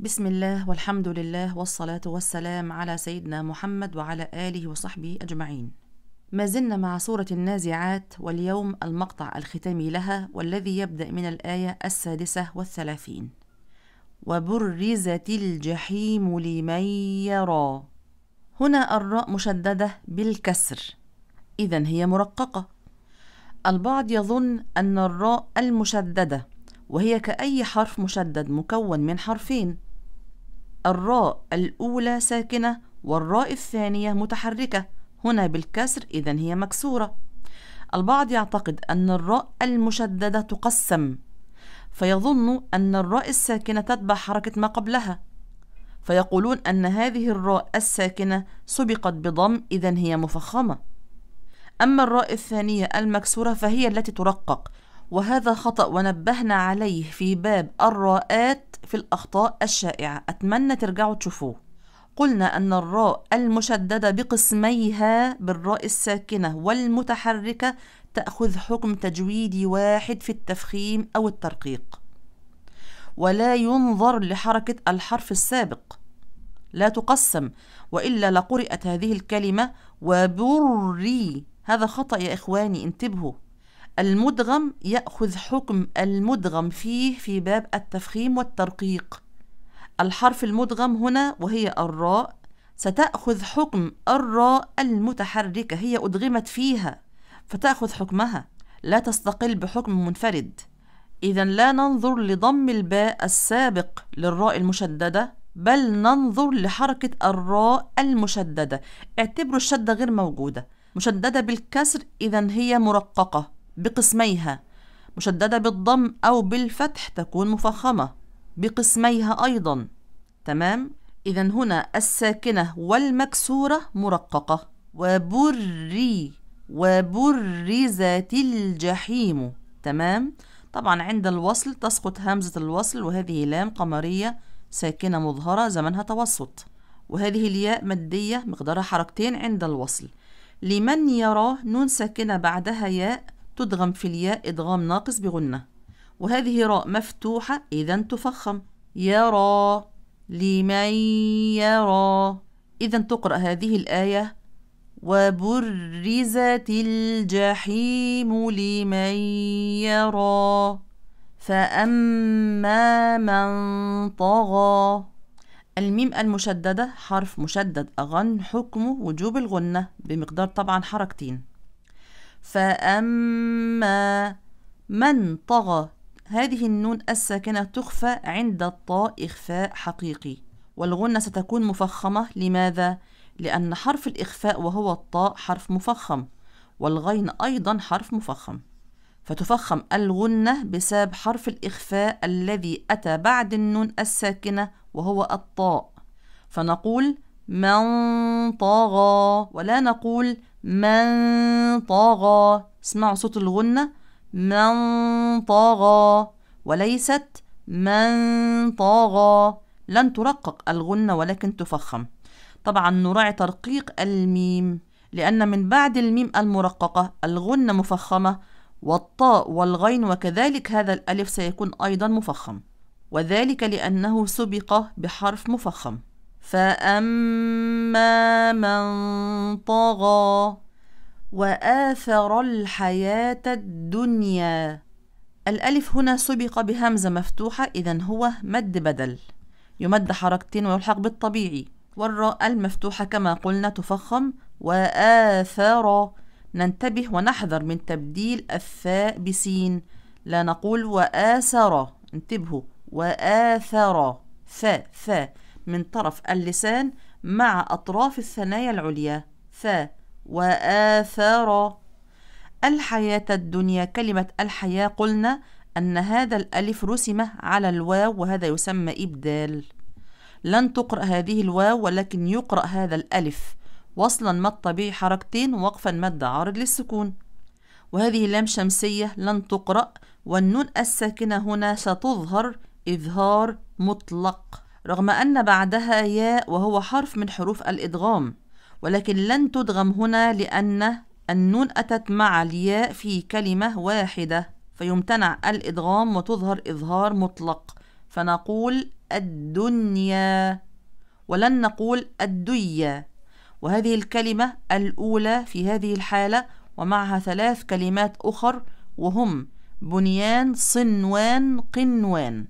بسم الله والحمد لله والصلاة والسلام على سيدنا محمد وعلى آله وصحبه أجمعين. ما زلنا مع سورة النازعات واليوم المقطع الختامي لها والذي يبدأ من الآية السادسة والثلاثين. وبرزت الجحيم لمن يرى. هنا الراء مشددة بالكسر، إذا هي مرققة. البعض يظن أن الراء المشددة وهي كأي حرف مشدد مكون من حرفين الراء الأولى ساكنة والراء الثانية متحركة هنا بالكسر إذا هي مكسورة البعض يعتقد أن الراء المشددة تقسم فيظن أن الراء الساكنة تتبع حركة ما قبلها فيقولون أن هذه الراء الساكنة سبقت بضم إذا هي مفخمة أما الراء الثانية المكسورة فهي التي ترقق وهذا خطأ ونبهنا عليه في باب الراءات في الأخطاء الشائعة أتمنى ترجعوا تشوفوه قلنا أن الراء المشددة بقسميها بالراء الساكنة والمتحركة تأخذ حكم تجويدي واحد في التفخيم أو الترقيق ولا ينظر لحركة الحرف السابق لا تقسم وإلا لقرئت هذه الكلمة وبري هذا خطأ يا إخواني انتبهوا المدغم يأخذ حكم المدغم فيه في باب التفخيم والترقيق الحرف المدغم هنا وهي الراء ستأخذ حكم الراء المتحركة هي أدغمت فيها فتأخذ حكمها لا تستقل بحكم منفرد إذا لا ننظر لضم الباء السابق للراء المشددة بل ننظر لحركة الراء المشددة اعتبروا الشدة غير موجودة مشددة بالكسر إذا هي مرققة بقسميها مشددة بالضم أو بالفتح تكون مفخمة بقسميها أيضا تمام إذا هنا الساكنة والمكسورة مرققة وبري وبرزت الجحيم تمام طبعا عند الوصل تسقط همزة الوصل وهذه لام قمرية ساكنة مظهرة زمنها توسط وهذه الياء مادية مقدارها حركتين عند الوصل لمن يرى نون ساكنة بعدها ياء تدغم في الياء إدغام ناقص بغنة وهذه راء مفتوحة إذا تفخم يرى لمن يرى إذا تقرأ هذه الآية وبرزت الجحيم لمن يرى فأما من طغى الميم المشددة حرف مشدد أغن حكمه وجوب الغنة بمقدار طبعا حركتين فأما من طغى هذه النون الساكنة تخفى عند الطاء إخفاء حقيقي والغنة ستكون مفخمة لماذا؟ لأن حرف الإخفاء وهو الطاء حرف مفخم والغين أيضا حرف مفخم فتفخم الغنة بسبب حرف الإخفاء الذي أتى بعد النون الساكنة وهو الطاء فنقول من طغى ولا نقول من طغى اسمعوا صوت الغنة من طغى وليست من طغى لن ترقق الغنة ولكن تفخم طبعا نراعي ترقيق الميم لأن من بعد الميم المرققة الغنة مفخمة والطاء والغين وكذلك هذا الألف سيكون أيضا مفخم وذلك لأنه سبق بحرف مفخم فاما من طغى واثر الحياه الدنيا الالف هنا سبق بهمزه مفتوحه اذا هو مد بدل يمد حركتين ويلحق بالطبيعي والراء المفتوحه كما قلنا تفخم واثر ننتبه ونحذر من تبديل الثاء بسين لا نقول واثر انتبهوا وآثر ثاء ثاء من طرف اللسان مع أطراف الثنايا العليا ث وآثار الحياة الدنيا كلمة الحياة قلنا أن هذا الألف رسم على الواو وهذا يسمى إبدال لن تقرأ هذه الواو ولكن يقرأ هذا الألف وصلا ما الطبيعي حركتين وقفا مد عارض للسكون وهذه لام شمسية لن تقرأ والنون الساكنة هنا ستظهر إظهار مطلق رغم أن بعدها ياء وهو حرف من حروف الإدغام ولكن لن تدغم هنا لأن النون أتت مع الياء في كلمة واحدة فيمتنع الإدغام وتظهر إظهار مطلق فنقول الدنيا ولن نقول الدية وهذه الكلمة الأولى في هذه الحالة ومعها ثلاث كلمات أخر وهم بنيان صنوان قنوان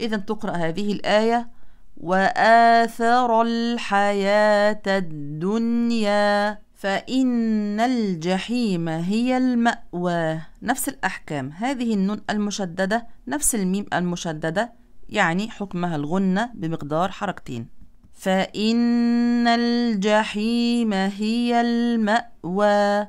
إذا تقرأ هذه الآية واثر الحياه الدنيا فان الجحيم هي الماوى نفس الاحكام هذه النون المشدده نفس الميم المشدده يعني حكمها الغنه بمقدار حركتين فان الجحيم هي الماوى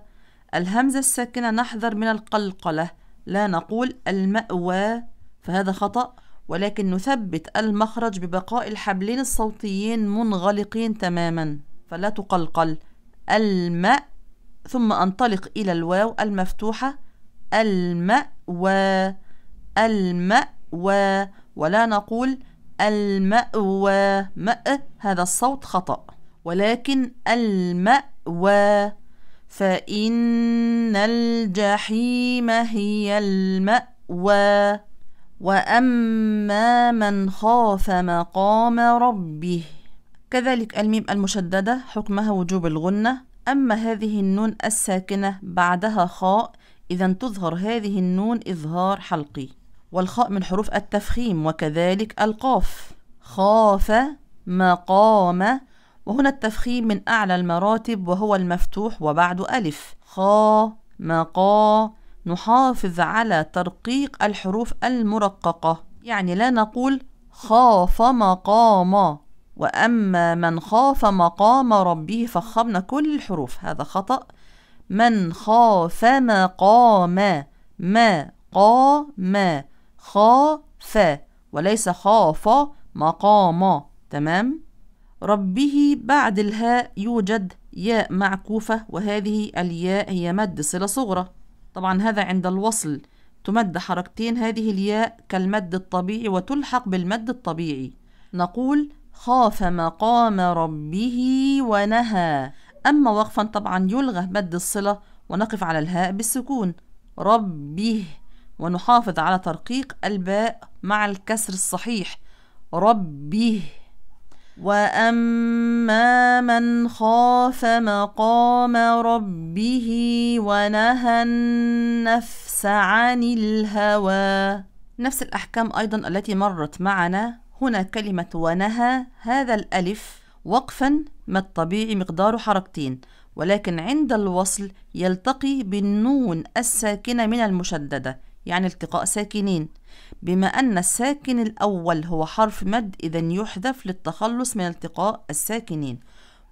الهمزه الساكنه نحذر من القلقله لا نقول الماوى فهذا خطا ولكن نثبت المخرج ببقاء الحبلين الصوتيين منغلقين تماما فلا تقلقل الماء ثم أنطلق إلى الواو المفتوحة الماء و الماء و ولا نقول المأوى ماء هذا الصوت خطأ ولكن المأوى فإن الجحيم هي المأوى وأما من خاف مقام ربه كذلك الميم المشددة حكمها وجوب الغنة أما هذه النون الساكنة بعدها خاء إذا تظهر هذه النون إظهار حلقي والخاء من حروف التفخيم وكذلك القاف خاف مقام وهنا التفخيم من أعلى المراتب وهو المفتوح وبعد ألف خا مقا نحافظ على ترقيق الحروف المرققة يعني لا نقول خاف مقام وأما من خاف مقام ربه فخمنا كل الحروف هذا خطأ من خاف مقام ما قام خاف وليس خاف مقام تمام ربه بعد الهاء يوجد ياء معكوفة وهذه الياء هي مد صلة صغرى طبعا هذا عند الوصل تمد حركتين هذه الياء كالمد الطبيعي وتلحق بالمد الطبيعي نقول خاف مقام ربه ونهى أما وقفا طبعا يلغى مد الصلة ونقف على الهاء بالسكون ربه ونحافظ على ترقيق الباء مع الكسر الصحيح ربه واما من خاف مقام ربه ونهى النفس عن الهوى نفس الاحكام ايضا التي مرت معنا هنا كلمه ونهى هذا الالف وقفا ما الطبيعي مقداره حركتين ولكن عند الوصل يلتقي بالنون الساكنه من المشدده يعني التقاء ساكنين بما أن الساكن الأول هو حرف مد إذا يحذف للتخلص من التقاء الساكنين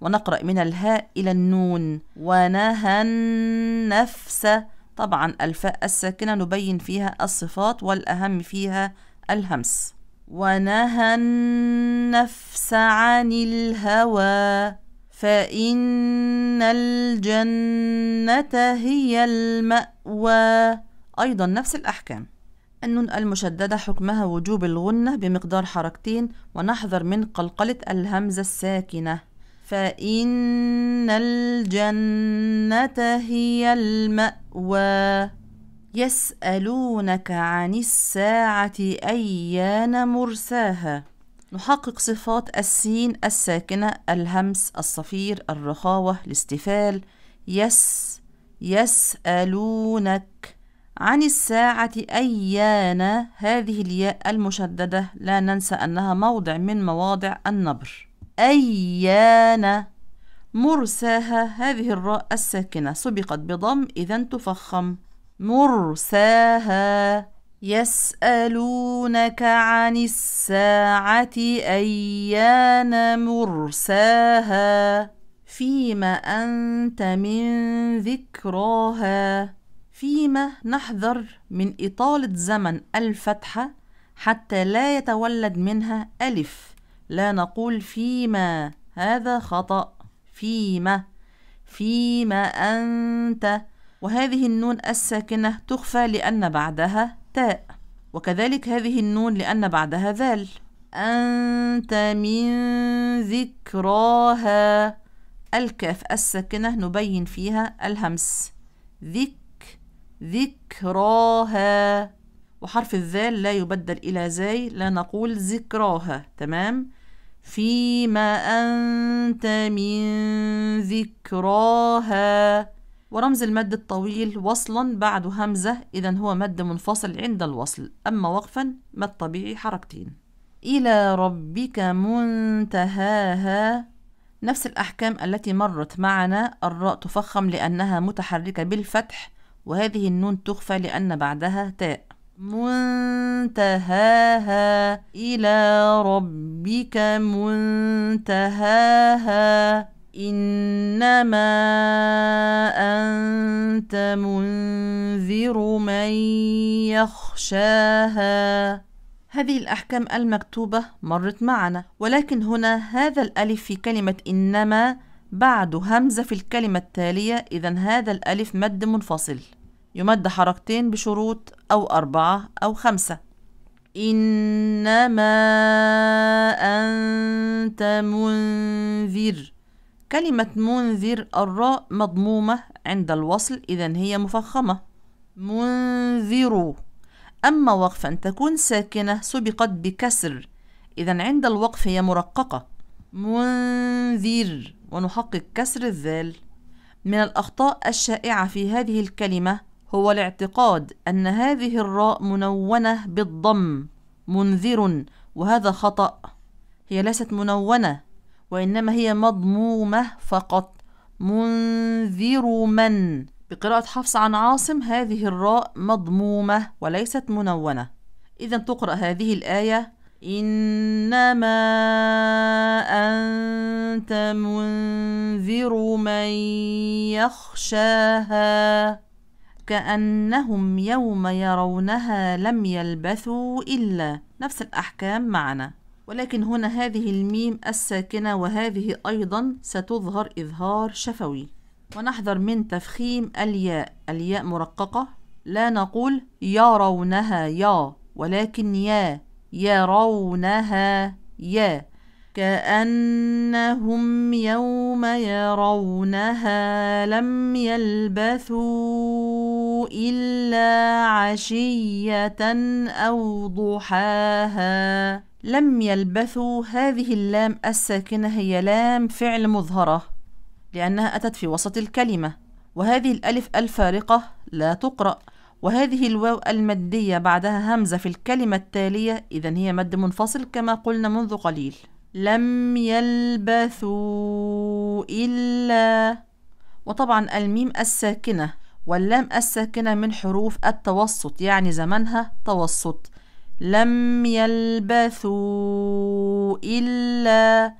ونقرأ من الهاء إلى النون ونهى النفس طبعا الفاء الساكنة نبين فيها الصفات والأهم فيها الهمس ونهى النفس عن الهوى فإن الجنة هي المأوى أيضا نفس الأحكام أن المشددة حكمها وجوب الغنة بمقدار حركتين ونحذر من قلقلة الهمزة الساكنة فإن الجنة هي المأوى يسألونك عن الساعة أيان مرساها نحقق صفات السين الساكنة الهمس الصفير الرخاوة الاستفال يس يسألونك عن الساعة أيان هذه الياء المشددة لا ننسى أنها موضع من مواضع النبر أيان مرساها هذه الراء الساكنة سبقت بضم إذا تفخم مرساها يسألونك عن الساعة أيان مرساها فيما أنت من ذكراها فيما نحذر من إطالة زمن الفتحة حتى لا يتولد منها ألف لا نقول فيما هذا خطأ فيما فيما أنت وهذه النون الساكنة تخفى لأن بعدها تاء وكذلك هذه النون لأن بعدها ذال أنت من ذكراها الكاف الساكنة نبين فيها الهمس ذك ذكراها وحرف الذال لا يبدل إلى زاي لا نقول ذكراها تمام فيما أنت من ذكراها ورمز المد الطويل وصلا بعد همزة إذا هو مد منفصل عند الوصل أما وقفا ما الطبيعي حركتين إلى ربك منتهاها نفس الأحكام التي مرت معنا الراء تفخم لأنها متحركة بالفتح وهذه النون تخفى لأن بعدها تاء منتهاها إلى ربك منتهاها إنما أنت منذر من يخشاها هذه الأحكام المكتوبة مرت معنا ولكن هنا هذا الألف في كلمة إنما بعده همزة في الكلمة التالية إذا هذا الألف مد منفصل يمد حركتين بشروط أو أربعة أو خمسة إنما أنت منذر كلمة منذر الراء مضمومة عند الوصل إذا هي مفخمة منذر أما وقفا تكون ساكنة سبقت بكسر إذا عند الوقف هي مرققة منذر ونحقق كسر الذال من الأخطاء الشائعة في هذه الكلمة هو الاعتقاد أن هذه الراء منونة بالضم منذر وهذا خطأ هي ليست منونة وإنما هي مضمومة فقط منذر من بقراءة حفص عن عاصم هذه الراء مضمومة وليست منونة إذا تقرأ هذه الآية إنما أنت منذر من يخشاها كأنهم يوم يرونها لم يلبثوا إلا نفس الأحكام معنا ولكن هنا هذه الميم الساكنة وهذه أيضا ستظهر إظهار شفوي ونحذر من تفخيم الياء الياء مرققة لا نقول يرونها يا ولكن يا يرونها يا كأنهم يوم يرونها لم يلبثوا إلا عشية أو ضحاها لم يلبثوا هذه اللام الساكنة هي لام فعل مظهرة لأنها أتت في وسط الكلمة وهذه الألف الفارقة لا تقرأ وهذه الواو المادية بعدها همزة في الكلمة التالية إذا هي مد منفصل كما قلنا منذ قليل لم يلبثوا إلا وطبعا الميم الساكنة واللام الساكنة من حروف التوسط يعني زمنها توسط لم يلبثوا إلا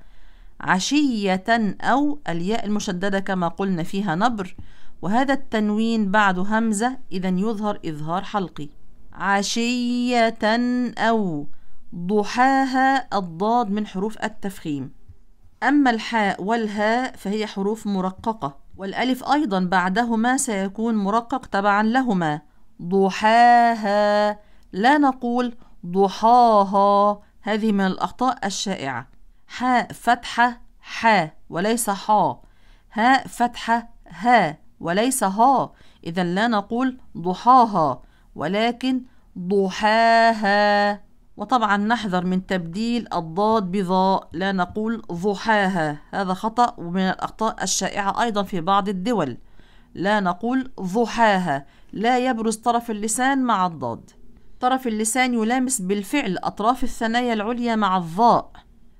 عشية أو الياء المشددة كما قلنا فيها نبر وهذا التنوين بعد همزة إذا يظهر إظهار حلقي عشية أو ضحاها الضاد من حروف التفخيم أما الحاء والهاء فهي حروف مرققة والألف أيضا بعدهما سيكون مرقق تبعا لهما ضحاها لا نقول ضحاها هذه من الأخطاء الشائعة حاء فتحة حا وليس حا هاء فتحة هاء وليس ها إذا لا نقول ضحاها ولكن ضحاها وطبعا نحذر من تبديل الضاد بظاء لا نقول ضحاها هذا خطأ ومن الأخطاء الشائعة أيضا في بعض الدول لا نقول ضحاها لا يبرز طرف اللسان مع الضاد طرف اللسان يلامس بالفعل أطراف الثنايا العليا مع الظاء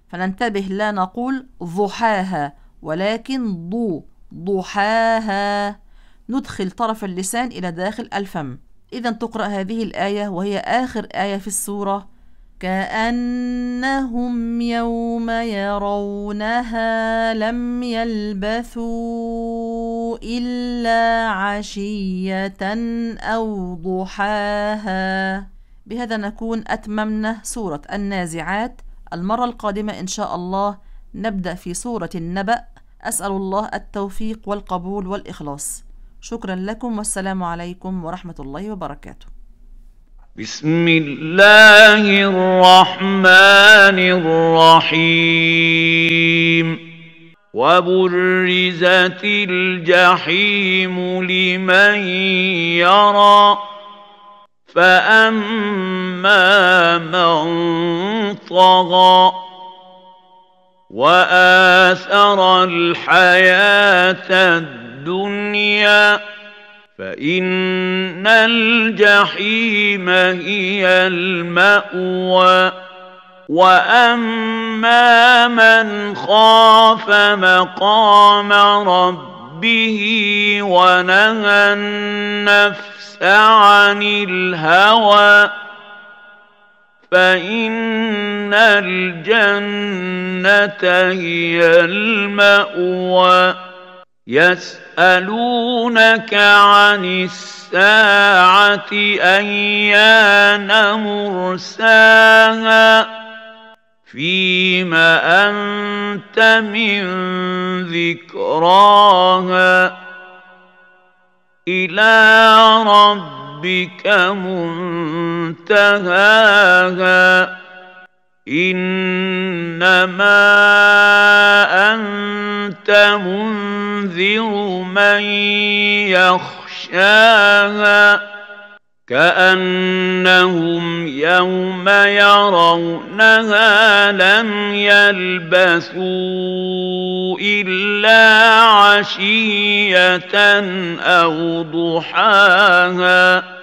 فننتبه لا نقول ضحاها ولكن ضو ضحاها ندخل طرف اللسان إلى داخل الفم إذا تقرأ هذه الآية وهي آخر آية في السورة كأنهم يوم يرونها لم يلبثوا إلا عشية أو ضحاها بهذا نكون أتممنا سورة النازعات المرة القادمة إن شاء الله نبدأ في سورة النبأ أسأل الله التوفيق والقبول والإخلاص شكرا لكم والسلام عليكم ورحمة الله وبركاته بسم الله الرحمن الرحيم وبرزت الجحيم لمن يرى فأما من طغى واثر الحياه الدنيا فان الجحيم هي الماوى واما من خاف مقام ربه ونهى النفس عن الهوى فإن الجنة هي المأوى يسألونك عن الساعة أيان مرساها فيم أنت من ذكراها إلى ربك ربك منتهاها انما انت منذر من يخشاها كأنهم يوم يرونها لم يلبثوا إلا عشية أو ضحاها